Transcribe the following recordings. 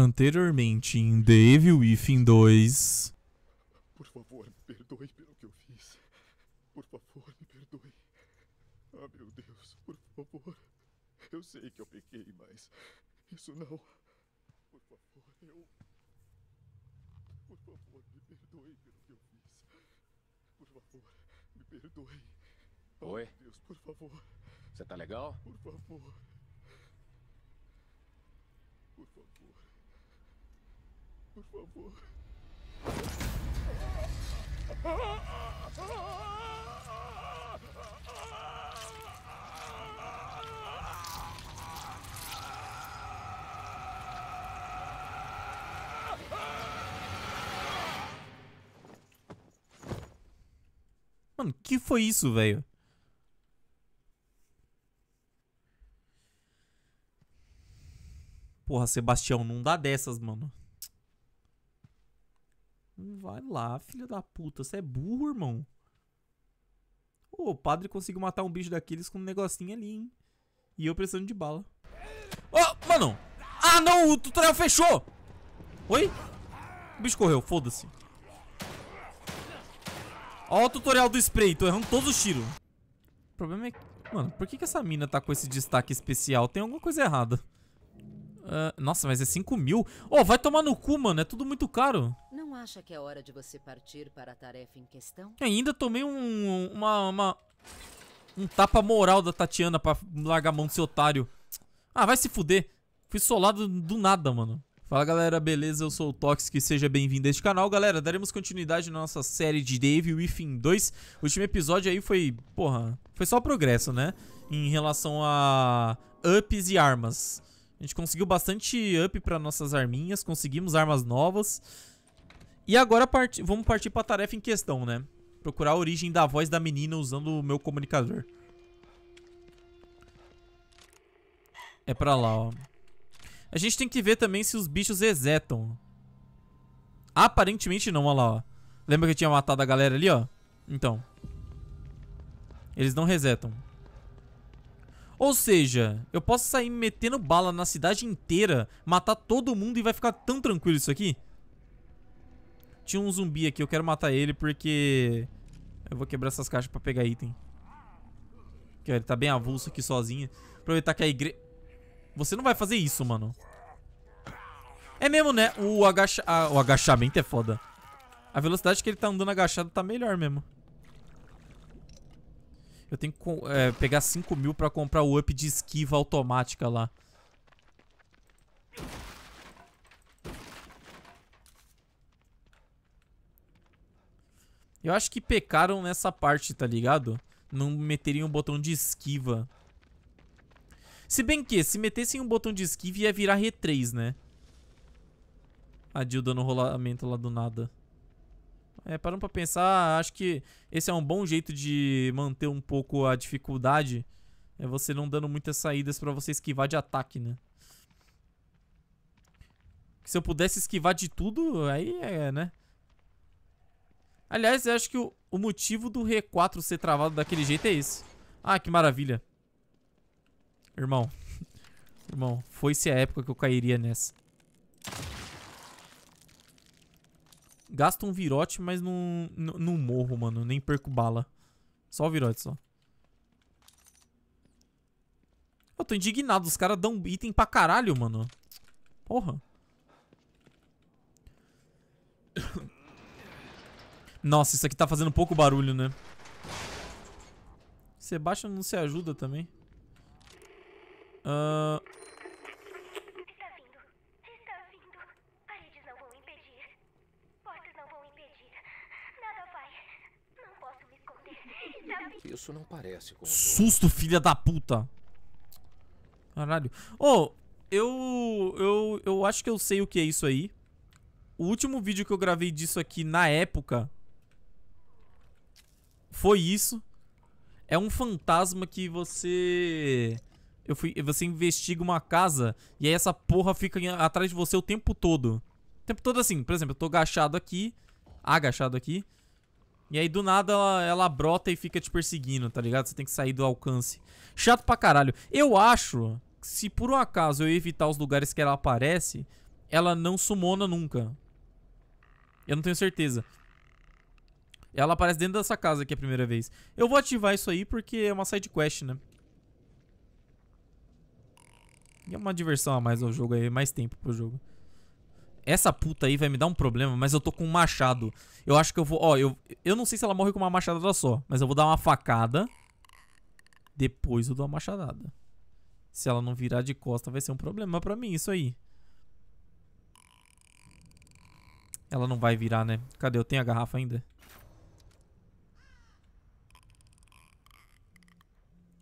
anteriormente em The Evil Within 2. Por favor, me perdoe pelo que eu fiz. Por favor, me perdoe. Ah, meu Deus, por favor. Eu sei que eu pequei, mas isso não. Por favor, eu. Por favor, me perdoe pelo que eu fiz. Por favor, me perdoe. Oh, Deus, por favor. Você tá legal? Por favor. Por favor por favor. Mano, que foi isso, velho? Porra, Sebastião, não dá dessas, mano. Vai lá, filho da puta. Você é burro, irmão. Oh, o padre conseguiu matar um bicho daqueles com um negocinho ali, hein? E eu precisando de bala. Oh, mano! Ah, não! O tutorial fechou! Oi? O bicho correu, foda-se. Ó o tutorial do spray, tô errando todos os tiros. O problema é que... Mano, por que, que essa mina tá com esse destaque especial? Tem alguma coisa errada. Uh, nossa, mas é 5 mil? Ô, oh, vai tomar no cu, mano. É tudo muito caro não acha que é hora de você partir para a tarefa em questão? Ainda tomei um, uma, uma, um tapa moral da Tatiana pra largar a mão desse otário. Ah, vai se fuder. Fui solado do nada, mano. Fala galera, beleza? Eu sou o Toxic seja bem-vindo a este canal. Galera, daremos continuidade na nossa série de Dave Within 2. O último episódio aí foi, porra, foi só progresso, né? Em relação a ups e armas. A gente conseguiu bastante up para nossas arminhas, conseguimos armas novas. E agora part... vamos partir pra tarefa em questão, né? Procurar a origem da voz da menina usando o meu comunicador. É pra lá, ó. A gente tem que ver também se os bichos exetam. Aparentemente não, ó lá, ó. Lembra que eu tinha matado a galera ali, ó? Então. Eles não resetam. Ou seja, eu posso sair metendo bala na cidade inteira, matar todo mundo e vai ficar tão tranquilo isso aqui? Tinha um zumbi aqui, eu quero matar ele porque... Eu vou quebrar essas caixas pra pegar item. Aqui, ó, ele tá bem avulso aqui sozinho. Aproveitar que a igreja... Você não vai fazer isso, mano. É mesmo, né? O, agacha... Ah, o agachamento é foda. A velocidade que ele tá andando agachado tá melhor mesmo. Eu tenho que é, pegar 5 mil pra comprar o up de esquiva automática lá. Eu acho que pecaram nessa parte, tá ligado? Não meteriam um botão de esquiva. Se bem que, se metessem um botão de esquiva, ia virar R3, né? A dando rolamento lá do nada. É, parando pra pensar, acho que esse é um bom jeito de manter um pouco a dificuldade. É você não dando muitas saídas pra você esquivar de ataque, né? Se eu pudesse esquivar de tudo, aí é, né? Aliás, eu acho que o, o motivo do R4 ser travado daquele jeito é esse. Ah, que maravilha. Irmão. Irmão, foi-se a época que eu cairia nessa. Gasto um virote, mas não, morro, mano. Nem perco bala. Só o virote, só. Eu tô indignado. Os caras dão item pra caralho, mano. Porra. Nossa, isso aqui tá fazendo pouco barulho, né? Sebastian não se ajuda também. Ahn... Isso não parece com Susto, filha da puta. Caralho. Ô, oh, eu, eu eu acho que eu sei o que é isso aí. O último vídeo que eu gravei disso aqui na época foi isso. É um fantasma que você... Eu fui, você investiga uma casa e aí essa porra fica atrás de você o tempo todo. O tempo todo assim, por exemplo, eu tô agachado aqui, agachado aqui, e aí do nada ela, ela brota e fica te perseguindo, tá ligado? Você tem que sair do alcance. Chato pra caralho. Eu acho que se por um acaso eu evitar os lugares que ela aparece, ela não sumona nunca. Eu não tenho certeza. Ela aparece dentro dessa casa aqui a primeira vez. Eu vou ativar isso aí porque é uma side quest, né? E é uma diversão a mais ao jogo aí, mais tempo pro jogo. Essa puta aí vai me dar um problema, mas eu tô com um machado. Eu acho que eu vou... Ó, eu, eu não sei se ela morre com uma machadada só, mas eu vou dar uma facada. Depois eu dou uma machadada. Se ela não virar de costa, vai ser um problema pra mim isso aí. Ela não vai virar, né? Cadê? Eu tenho a garrafa ainda?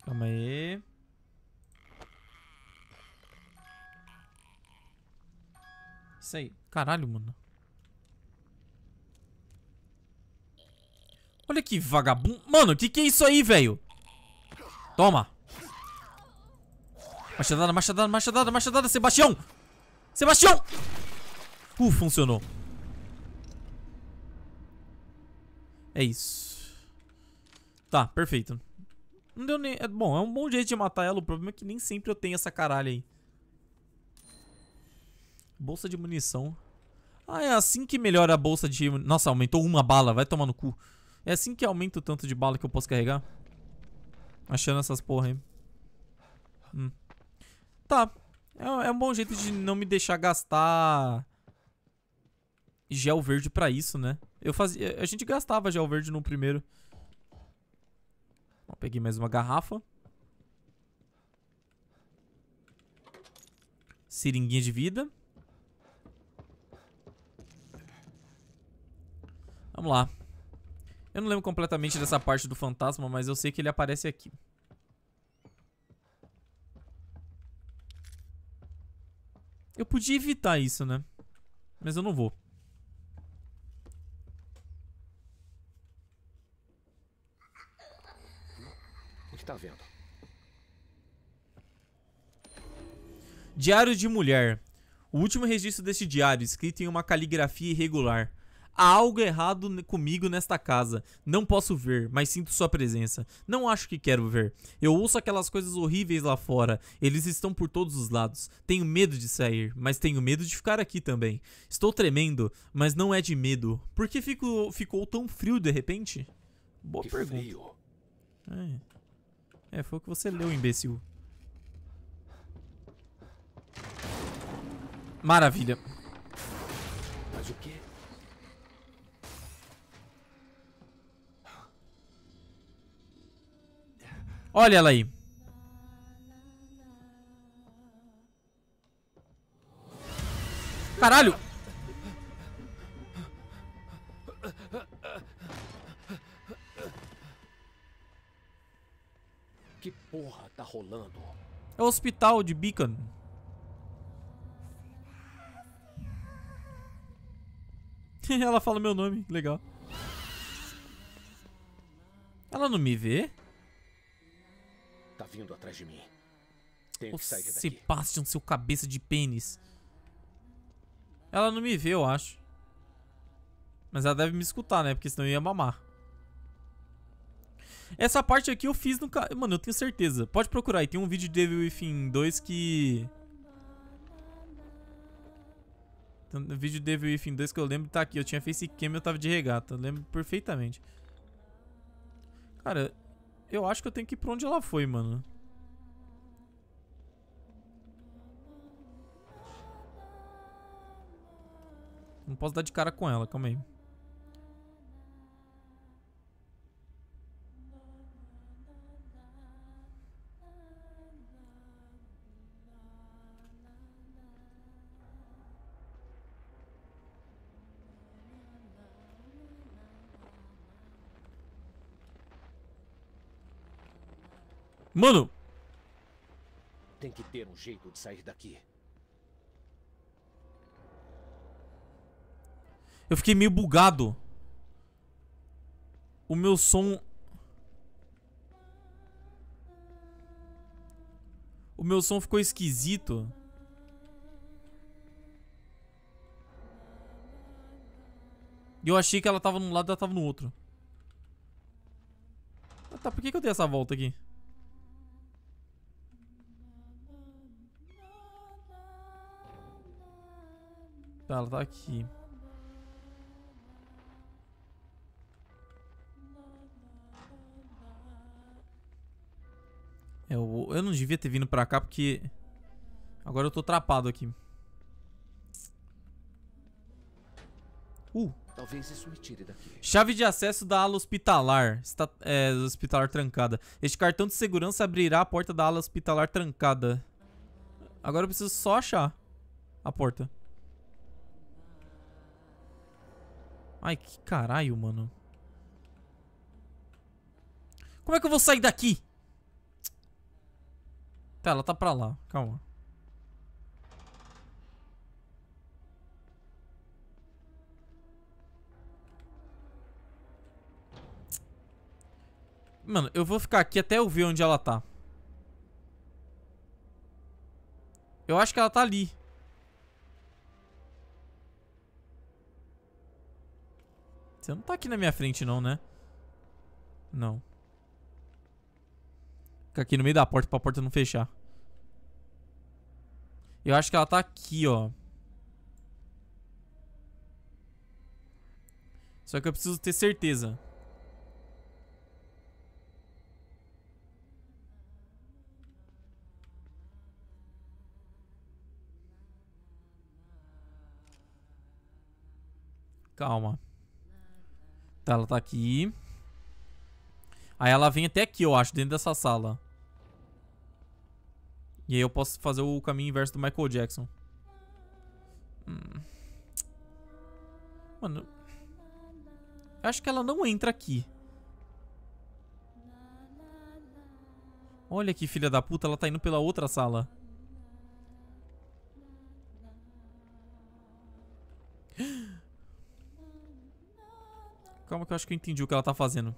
Calma aí. Isso aí. Caralho, mano. Olha que vagabundo. Mano, que que é isso aí, velho? Toma. Machadada, machadada, machadada, machadada, Sebastião! Sebastião! Uh, funcionou. É isso. Tá, perfeito. Não deu nem... É, bom, é um bom jeito de matar ela. O problema é que nem sempre eu tenho essa caralho aí. Bolsa de munição. Ah, é assim que melhora a bolsa de... Nossa, aumentou uma bala. Vai tomar no cu. É assim que aumenta o tanto de bala que eu posso carregar? Achando essas porra aí. Hum. Tá. É, é um bom jeito de não me deixar gastar... Gel verde pra isso, né? Eu fazia... A gente gastava gel verde no primeiro... Bom, peguei mais uma garrafa. Seringuinha de vida. Vamos lá. Eu não lembro completamente dessa parte do fantasma, mas eu sei que ele aparece aqui. Eu podia evitar isso, né? Mas eu não vou. está vendo. Diário de mulher. O último registro deste diário, escrito em uma caligrafia irregular. Há algo errado comigo nesta casa. Não posso ver, mas sinto sua presença. Não acho que quero ver. Eu ouço aquelas coisas horríveis lá fora. Eles estão por todos os lados. Tenho medo de sair, mas tenho medo de ficar aqui também. Estou tremendo, mas não é de medo. Por que fico, ficou tão frio de repente? Boa que pergunta. Frio. É. É, foi o que você leu, imbecil. Maravilha. Mas o quê? Olha ela aí. Caralho! Que porra tá rolando? É o hospital de Beacon. Ela fala meu nome, legal. Ela não me vê? Tá vindo atrás de mim. Tenho que sair daqui. Sebastian, seu cabeça de pênis. Ela não me vê, eu acho. Mas ela deve me escutar, né? Porque senão eu ia mamar. Essa parte aqui eu fiz no... Mano, eu tenho certeza. Pode procurar aí. Tem um vídeo de Devil Within 2 que... vídeo de Devil Within 2 que eu lembro tá aqui. Eu tinha facecam e eu tava de regata. Eu lembro perfeitamente. Cara, eu acho que eu tenho que ir pra onde ela foi, mano. Não posso dar de cara com ela, calma aí. Mano! Tem que ter um jeito de sair daqui. Eu fiquei meio bugado. O meu som... O meu som ficou esquisito. E eu achei que ela tava num lado e ela tava no outro. Ah, tá, por que, que eu dei essa volta aqui? Tá, ela tá aqui. É, eu, eu não devia ter vindo pra cá porque... Agora eu tô trapado aqui. Uh! Talvez isso me tire daqui. Chave de acesso da ala hospitalar. Está, é, hospitalar trancada. Este cartão de segurança abrirá a porta da ala hospitalar trancada. Agora eu preciso só achar a porta. Ai, que caralho, mano. Como é que eu vou sair daqui? Tá, ela tá pra lá. Calma. Mano, eu vou ficar aqui até eu ver onde ela tá. Eu acho que ela tá ali. Você não tá aqui na minha frente não, né? Não. Fica aqui no meio da porta pra porta não fechar. Eu acho que ela tá aqui, ó. Só que eu preciso ter certeza. Calma. Tá, ela tá aqui. Aí ela vem até aqui, eu acho, dentro dessa sala. E aí eu posso fazer o caminho inverso do Michael Jackson. Hum. Mano. Eu acho que ela não entra aqui. Olha que filha da puta, ela tá indo pela outra sala. Calma que eu acho que eu entendi o que ela tá fazendo.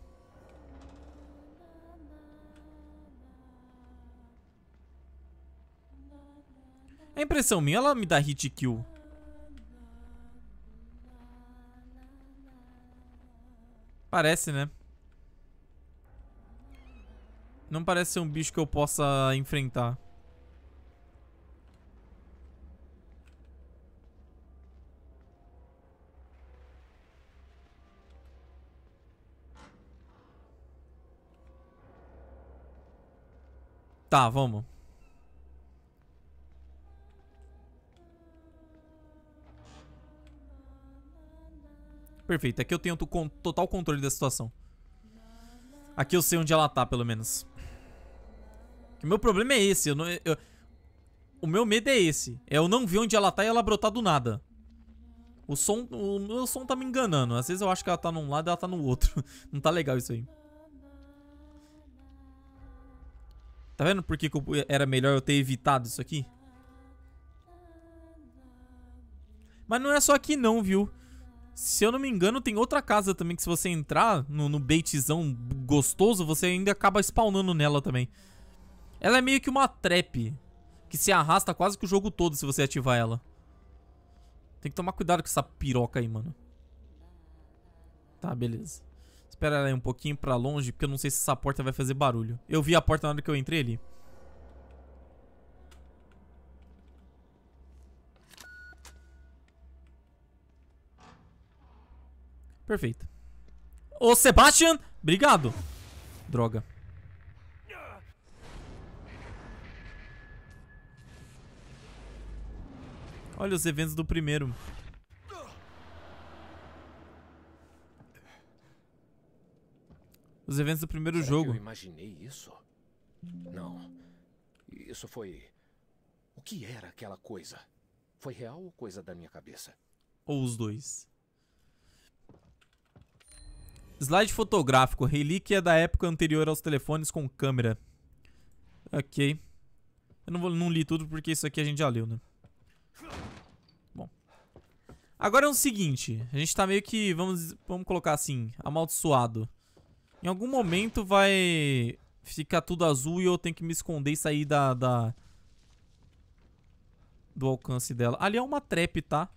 É impressão minha, ela me dá hit kill. Parece, né? Não parece ser um bicho que eu possa enfrentar. Tá, vamos. Perfeito, aqui eu tenho total controle da situação. Aqui eu sei onde ela tá, pelo menos. O meu problema é esse. Eu não, eu, o meu medo é esse. É eu não ver onde ela tá e ela brotar do nada. O som, o meu som tá me enganando. Às vezes eu acho que ela tá num lado e ela tá no outro. não tá legal isso aí. Tá vendo por que, que era melhor eu ter evitado isso aqui? Mas não é só aqui não, viu? Se eu não me engano, tem outra casa também que se você entrar no, no baitzão gostoso, você ainda acaba spawnando nela também. Ela é meio que uma trap, que se arrasta quase que o jogo todo se você ativar ela. Tem que tomar cuidado com essa piroca aí, mano. Tá, beleza espera aí um pouquinho pra longe, porque eu não sei se essa porta vai fazer barulho. Eu vi a porta na hora que eu entrei ali. Perfeito. Ô, Sebastian! Obrigado! Droga. Olha os eventos do primeiro. os eventos do primeiro Será jogo. eu imaginei isso? Não. Isso foi. O que era aquela coisa? Foi real ou coisa da minha cabeça? Ou os dois? Slide fotográfico. Relíquia da época anterior aos telefones com câmera. Ok. Eu não, vou, não li tudo porque isso aqui a gente já leu, né? Bom. Agora é o seguinte. A gente tá meio que, vamos, vamos colocar assim, amaldiçoado. Em algum momento vai ficar tudo azul e eu tenho que me esconder e sair da, da... Do alcance dela. Ali é uma trap, tá?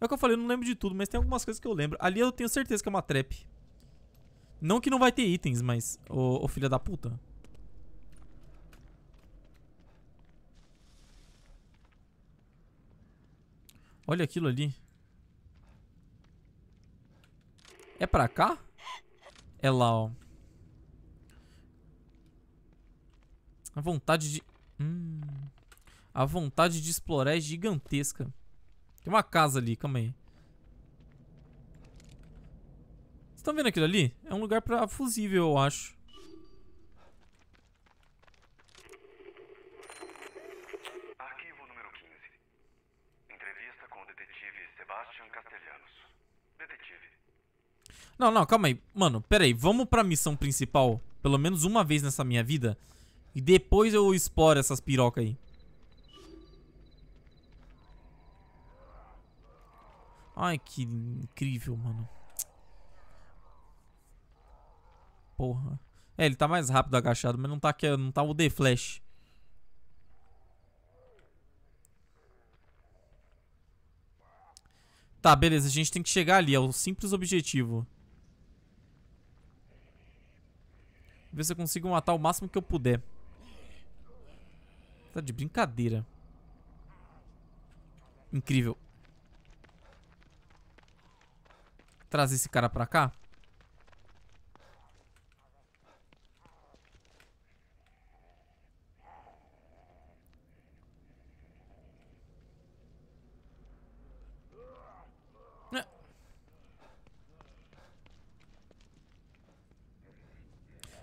É o que eu falei, eu não lembro de tudo, mas tem algumas coisas que eu lembro. Ali eu tenho certeza que é uma trap. Não que não vai ter itens, mas... Ô, ô filha da puta. Olha aquilo ali. É pra cá? É lá, ó. A vontade de... Hum. A vontade de explorar é gigantesca. Tem uma casa ali, calma aí. Vocês estão vendo aquilo ali? É um lugar pra fusível, eu acho. Não, não, calma aí. Mano, pera aí. Vamos pra missão principal, pelo menos uma vez nessa minha vida. E depois eu exploro essas pirocas aí. Ai, que incrível, mano. Porra. É, ele tá mais rápido agachado, mas não tá, aqui, não tá o The Flash. Tá, beleza, a gente tem que chegar ali, é o simples objetivo. Ver se eu consigo matar o máximo que eu puder. Tá de brincadeira. Incrível. Trazer esse cara pra cá.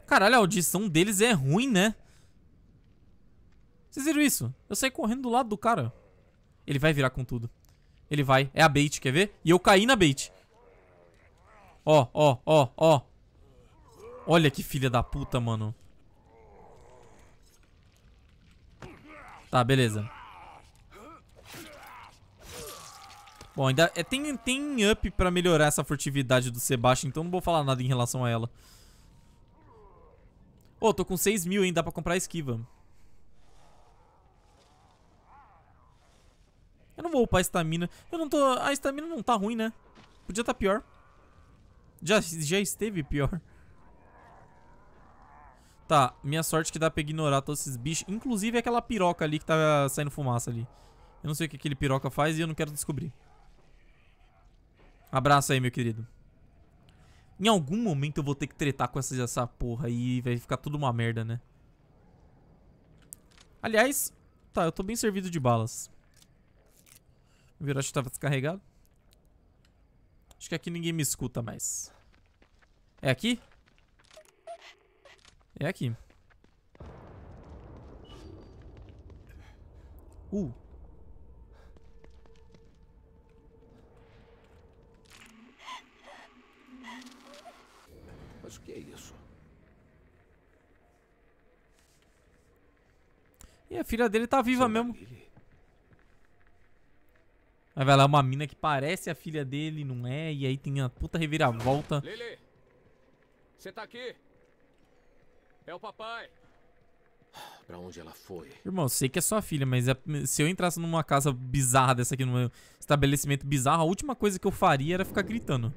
Caralho, a audição deles é ruim, né? Vocês viram isso? Eu saí correndo do lado do cara. Ele vai virar com tudo. Ele vai. É a bait, quer ver? E eu caí na bait. Ó, ó, ó, ó. Olha que filha da puta, mano. Tá, beleza. Bom, ainda é, tem, tem up pra melhorar essa furtividade do Sebastião, então não vou falar nada em relação a ela. Ô, oh, tô com 6 mil, hein? Dá pra comprar esquiva. Eu não vou upar a estamina. Eu não tô... A estamina não tá ruim, né? Podia tá pior. Já, já esteve pior. Tá, minha sorte que dá pra ignorar todos esses bichos. Inclusive aquela piroca ali que tá saindo fumaça ali. Eu não sei o que aquele piroca faz e eu não quero descobrir. Abraço aí, meu querido. Em algum momento eu vou ter que tretar com essa, essa porra aí e vai ficar tudo uma merda, né? Aliás, tá, eu tô bem servido de balas. O Viracho tava descarregado. Acho que aqui ninguém me escuta mais. É aqui? É aqui. Uh, Mas o que é isso? E a filha dele tá viva mesmo. Lily. Aí vai lá uma mina que parece a filha dele, não é? E aí tem a puta reviravolta. Lily, você tá aqui? É o papai. Pra onde ela foi? Irmão, sei que é sua filha, mas é, se eu entrasse numa casa bizarra dessa aqui, num estabelecimento bizarro, a última coisa que eu faria era ficar gritando.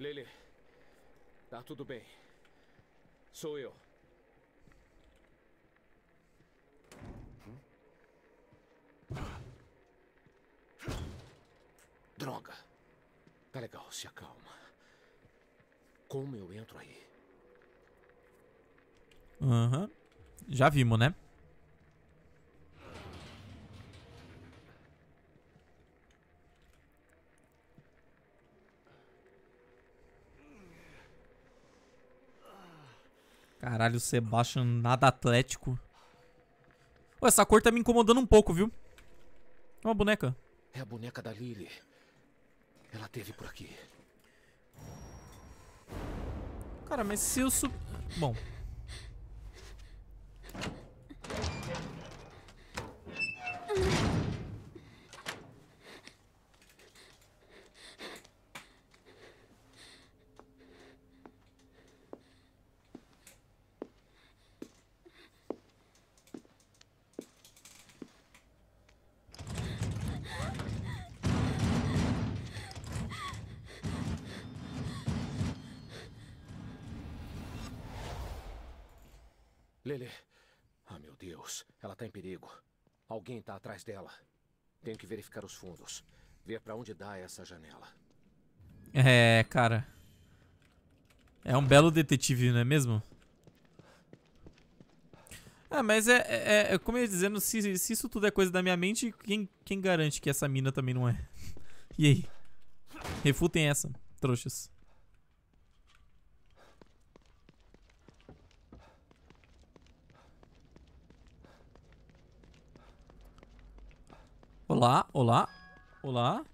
Lily, Tá tudo bem. Sou eu. Droga. Tá legal, se acalma. Como eu entro aí? Aham. Uhum. Já vimos, né? Caralho, o Sebastian nada atlético. Pô, essa cor tá me incomodando um pouco, viu? É uma boneca. É a boneca da Lily. Ela teve por aqui. Cara, mas se eu sub... Bom, Alguém está atrás dela. Tenho que verificar os fundos. Ver para onde dá essa janela. É, cara. É um belo detetive, não é mesmo? Ah, mas é, é, é, é como eu ia dizendo, se, se, isso tudo é coisa da minha mente, quem, quem garante que essa mina também não é? e aí? Refutem essa, trouxas. Olá, olá, olá.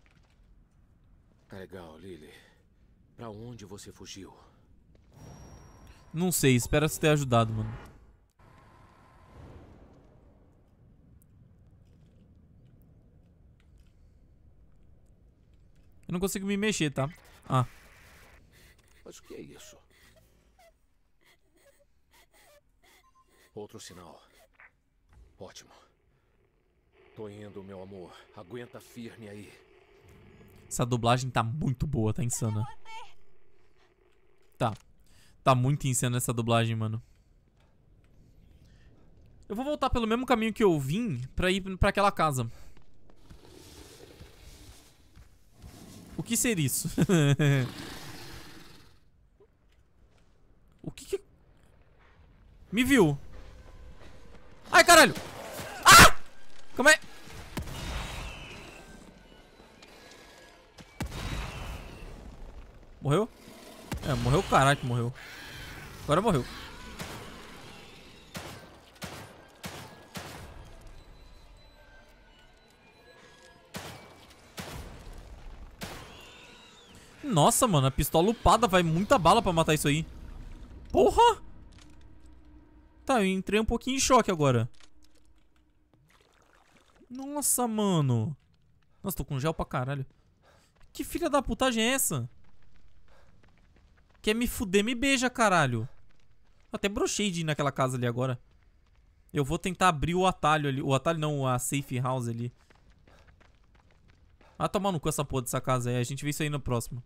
Tá legal, Lily. Pra onde você fugiu? Não sei, espero ter ajudado, mano. Eu não consigo me mexer, tá? Ah. Mas o que é isso? Outro sinal. Ótimo. Tô indo, meu amor. Aguenta firme aí. Essa dublagem tá muito boa, tá insana. Tá. Tá muito insana essa dublagem, mano. Eu vou voltar pelo mesmo caminho que eu vim pra ir pra aquela casa. O que ser isso? o que que... Me viu. Ai, caralho! Como é? Morreu? É, morreu caralho que morreu. Agora morreu. Nossa, mano, a pistola upada vai muita bala pra matar isso aí. Porra! Tá, eu entrei um pouquinho em choque agora. Nossa, mano. Nossa, tô com gel pra caralho. Que filha da putagem é essa? Quer me fuder, me beija, caralho. Até brochei de ir naquela casa ali agora. Eu vou tentar abrir o atalho ali. O atalho não, a safe house ali. Ah, tomar no cu essa porra dessa casa aí. A gente vê isso aí no próximo.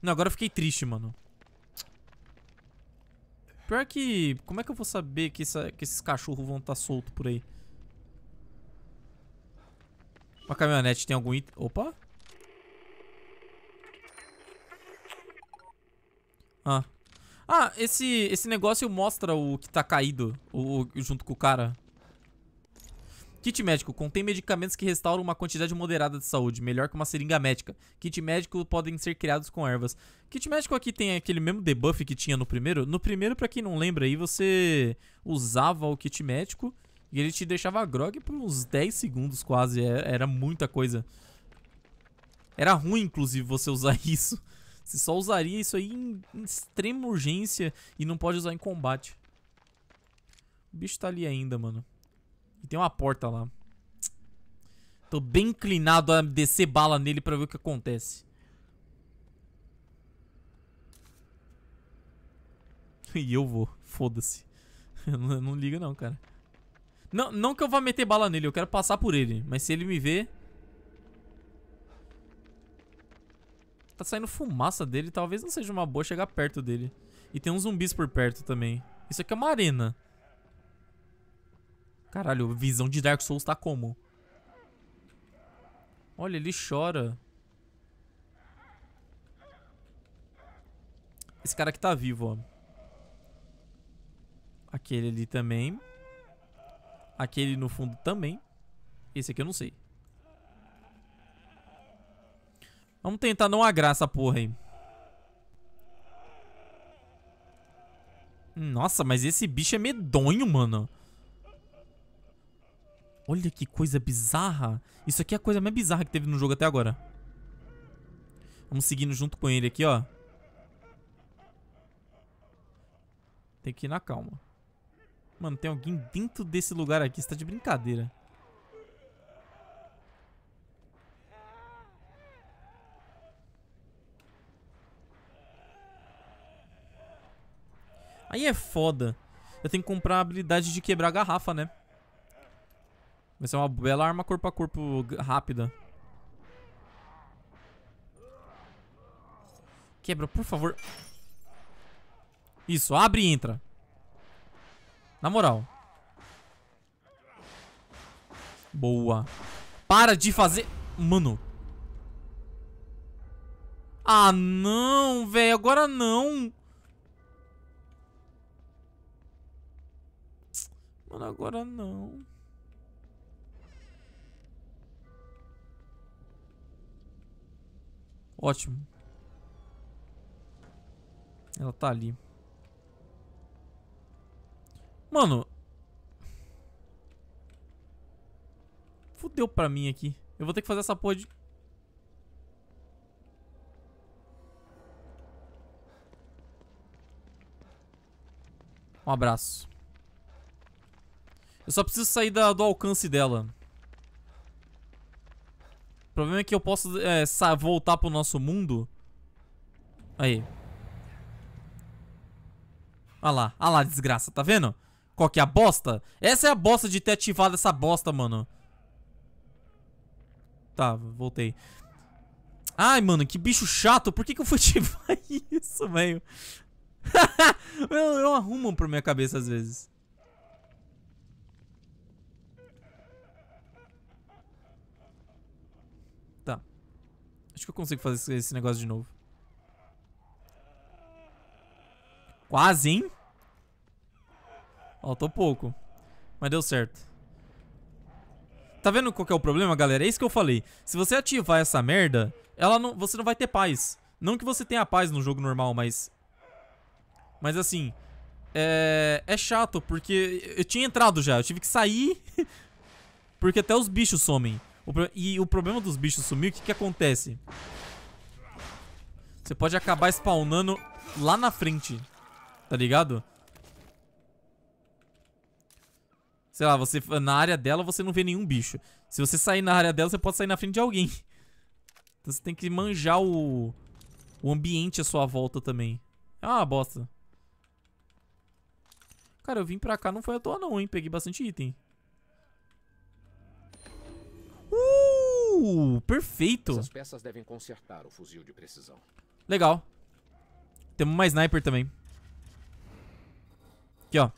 Não, agora eu fiquei triste, mano. Pior que... Como é que eu vou saber que, essa, que esses cachorros vão estar tá soltos por aí? Uma caminhonete tem algum item. Opa! Ah. Ah, esse, esse negócio mostra o que tá caído o, o, junto com o cara. Kit médico. Contém medicamentos que restauram uma quantidade moderada de saúde. Melhor que uma seringa médica. Kit médico podem ser criados com ervas. Kit médico aqui tem aquele mesmo debuff que tinha no primeiro. No primeiro, pra quem não lembra aí, você usava o kit médico... E ele te deixava grog por uns 10 segundos quase. É, era muita coisa. Era ruim, inclusive, você usar isso. Você só usaria isso aí em, em extrema urgência e não pode usar em combate. O bicho tá ali ainda, mano. E tem uma porta lá. Tô bem inclinado a descer bala nele pra ver o que acontece. e eu vou. Foda-se. não, não liga não, cara. Não, não que eu vá meter bala nele, eu quero passar por ele. Mas se ele me ver... Tá saindo fumaça dele, talvez não seja uma boa chegar perto dele. E tem uns zumbis por perto também. Isso aqui é uma arena. Caralho, visão de Dark Souls tá como? Olha, ele chora. Esse cara aqui tá vivo, ó. Aquele ali também. Aquele no fundo também. Esse aqui eu não sei. Vamos tentar não agrar essa porra aí. Nossa, mas esse bicho é medonho, mano. Olha que coisa bizarra. Isso aqui é a coisa mais bizarra que teve no jogo até agora. Vamos seguindo junto com ele aqui, ó. Tem que ir na calma. Mano, tem alguém dentro desse lugar aqui. Você tá de brincadeira. Aí é foda. Eu tenho que comprar a habilidade de quebrar a garrafa, né? Vai ser uma bela arma corpo a corpo rápida. Quebra, por favor. Isso, abre e entra. Na moral. Boa. Para de fazer... Mano. Ah, não, velho. Agora não. Mano, agora não. Ótimo. Ela tá ali. Mano. Fudeu pra mim aqui. Eu vou ter que fazer essa porra de... Um abraço. Eu só preciso sair da, do alcance dela. O problema é que eu posso é, voltar pro nosso mundo. Aí. Olha ah lá, olha ah lá, desgraça, tá vendo? Qual que é a bosta? Essa é a bosta de ter ativado essa bosta, mano. Tá, voltei. Ai, mano, que bicho chato. Por que, que eu fui ativar isso, velho? eu, eu arrumo pra minha cabeça às vezes. Tá. Acho que eu consigo fazer esse negócio de novo. Quase, hein? Faltou pouco. Mas deu certo. Tá vendo qual é o problema, galera? É isso que eu falei. Se você ativar essa merda, ela não, você não vai ter paz. Não que você tenha paz no jogo normal, mas... Mas assim... É, é chato, porque eu tinha entrado já. Eu tive que sair... porque até os bichos somem. e o problema dos bichos sumir, o que que acontece? Você pode acabar spawnando lá na frente. Tá ligado? sei lá, você na área dela você não vê nenhum bicho. Se você sair na área dela, você pode sair na frente de alguém. Então você tem que manjar o, o ambiente à sua volta também. É uma bosta. Cara, eu vim pra cá não foi à toa não, hein. Peguei bastante item. Uh, perfeito. Essas peças devem consertar o fuzil de precisão. Legal. Temos mais sniper também. Aqui, ó.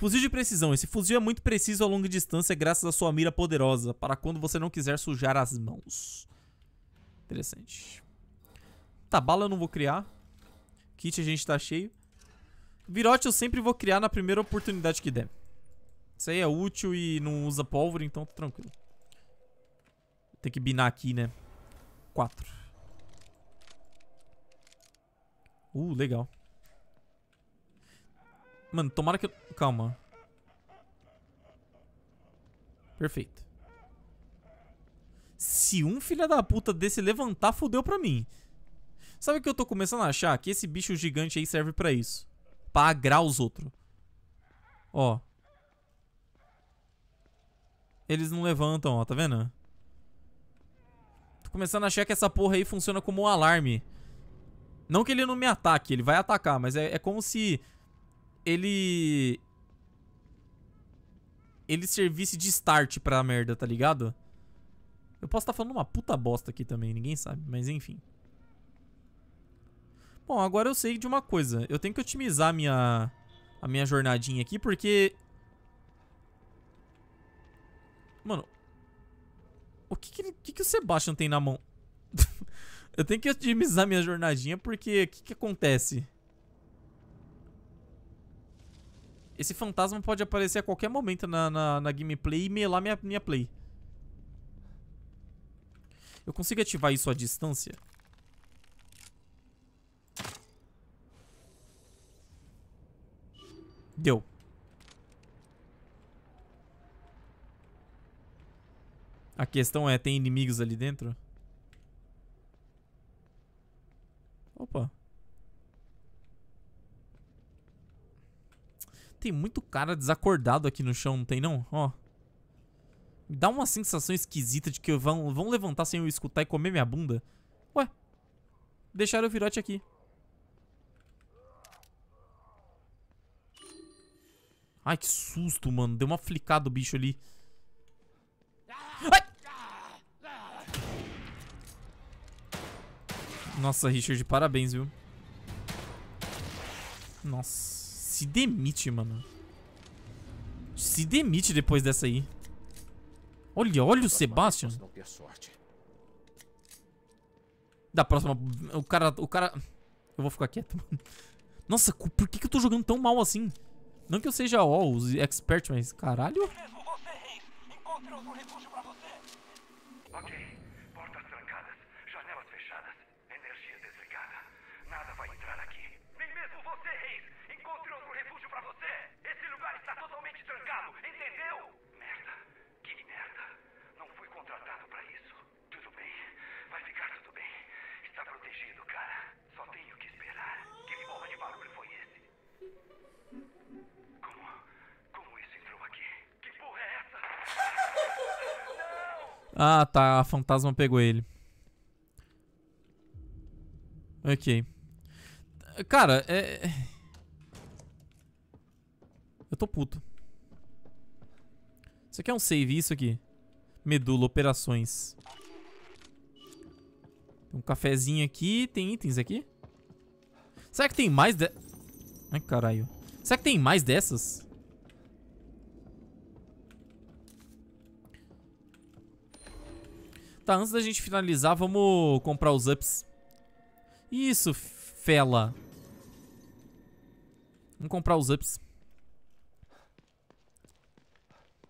Fuzil de precisão. Esse fuzil é muito preciso a longa distância graças à sua mira poderosa, para quando você não quiser sujar as mãos. Interessante. Tá, bala eu não vou criar. Kit a gente tá cheio. Virote eu sempre vou criar na primeira oportunidade que der. Isso aí é útil e não usa pólvora, então tá tranquilo. Tem que binar aqui, né? Quatro. Uh, legal. Mano, tomara que eu... Calma. Perfeito. Se um filho da puta desse levantar, fodeu pra mim. Sabe o que eu tô começando a achar? Que esse bicho gigante aí serve pra isso. Pra agrar os outros. Ó. Eles não levantam, ó. Tá vendo? Tô começando a achar que essa porra aí funciona como um alarme. Não que ele não me ataque. Ele vai atacar, mas é, é como se ele... Ele servisse de start pra merda, tá ligado? Eu posso estar tá falando uma puta bosta aqui também, ninguém sabe, mas enfim. Bom, agora eu sei de uma coisa. Eu tenho que otimizar a minha, a minha jornadinha aqui, porque... Mano... O que que, que, que o Sebastian tem na mão? eu tenho que otimizar a minha jornadinha, porque... O que que acontece? Esse fantasma pode aparecer a qualquer momento na, na, na gameplay e melar minha, minha play. Eu consigo ativar isso à distância? Deu. A questão é, tem inimigos ali dentro? Opa. Tem muito cara desacordado aqui no chão, não tem não? Ó. Me dá uma sensação esquisita de que vão, vão levantar sem eu escutar e comer minha bunda. Ué. Deixaram o virote aqui. Ai, que susto, mano. Deu uma flicada o bicho ali. Ai! Nossa, Richard, parabéns, viu? Nossa. Se demite, mano. Se demite depois dessa aí. Olha, olha o Sebastian. Da próxima, o cara, o cara... Eu vou ficar quieto, mano. Nossa, por que, que eu tô jogando tão mal assim? Não que eu seja, ó, os expert, mas caralho. Mesmo vocês encontram o recurso Ah, tá. A fantasma pegou ele. Ok. Cara, é, é... Eu tô puto. Isso aqui é um save, isso aqui. Medula, operações. Tem um cafezinho aqui. Tem itens aqui? Será que tem mais de... Ai, caralho. Será que tem mais dessas? tá? Antes da gente finalizar, vamos comprar os ups. Isso, fela. Vamos comprar os ups.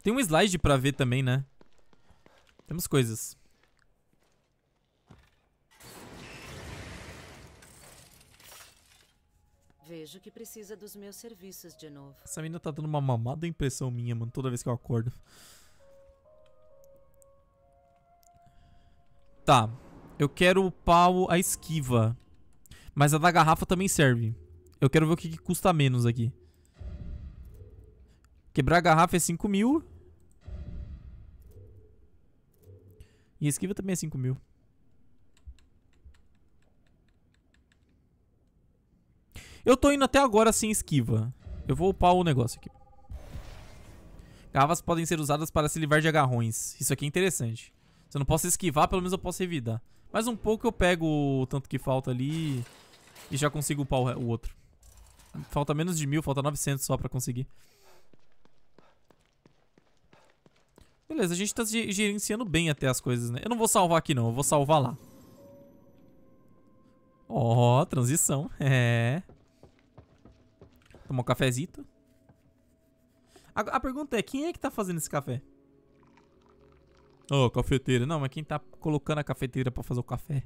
Tem um slide pra ver também, né? Temos coisas. Vejo que precisa dos meus serviços de novo. Essa menina tá dando uma mamada impressão minha, mano, toda vez que eu acordo. Tá. Eu quero upar a esquiva. Mas a da garrafa também serve. Eu quero ver o que, que custa menos aqui. Quebrar a garrafa é 5 mil. E a esquiva também é 5 mil. Eu tô indo até agora sem esquiva. Eu vou upar o negócio aqui. Garrafas podem ser usadas para se livrar de agarrões. Isso aqui é interessante. Se eu não posso esquivar, pelo menos eu posso revidar. Mais um pouco eu pego o tanto que falta ali e já consigo upar o outro. Falta menos de mil, falta 900 só pra conseguir. Beleza, a gente tá gerenciando bem até as coisas, né? Eu não vou salvar aqui não, eu vou salvar lá. Ó, oh, transição, é. Tomar um cafezinho. A, a pergunta é, quem é que tá fazendo esse café? Ô, oh, cafeteira. Não, mas quem tá colocando a cafeteira pra fazer o café?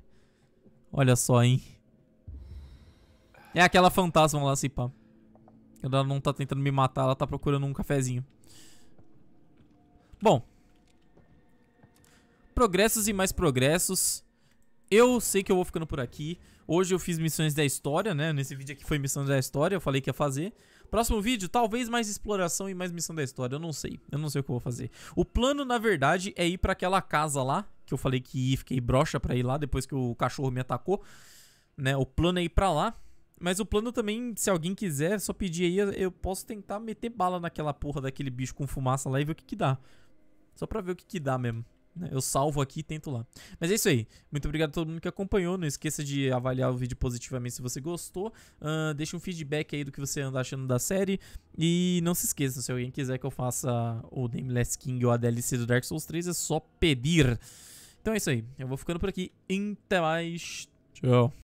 Olha só, hein? É aquela fantasma lá, assim, pá. ela não tá tentando me matar, ela tá procurando um cafezinho. Bom. Progressos e mais progressos. Eu sei que eu vou ficando por aqui. Hoje eu fiz missões da história, né? Nesse vídeo aqui foi missão da história, eu falei que ia fazer. Próximo vídeo, talvez mais exploração e mais missão da história, eu não sei. Eu não sei o que eu vou fazer. O plano, na verdade, é ir pra aquela casa lá, que eu falei que ia, fiquei broxa pra ir lá depois que o cachorro me atacou. Né, o plano é ir pra lá. Mas o plano também, se alguém quiser, só pedir aí, eu posso tentar meter bala naquela porra daquele bicho com fumaça lá e ver o que que dá. Só pra ver o que que dá mesmo. Né? Eu salvo aqui e tento lá. Mas é isso aí. Muito obrigado a todo mundo que acompanhou. Não esqueça de avaliar o vídeo positivamente se você gostou. Uh, deixa um feedback aí do que você anda achando da série. E não se esqueça, se alguém quiser que eu faça o Nameless King ou a DLC do Dark Souls 3, é só pedir. Então é isso aí. Eu vou ficando por aqui. Até mais. Tchau.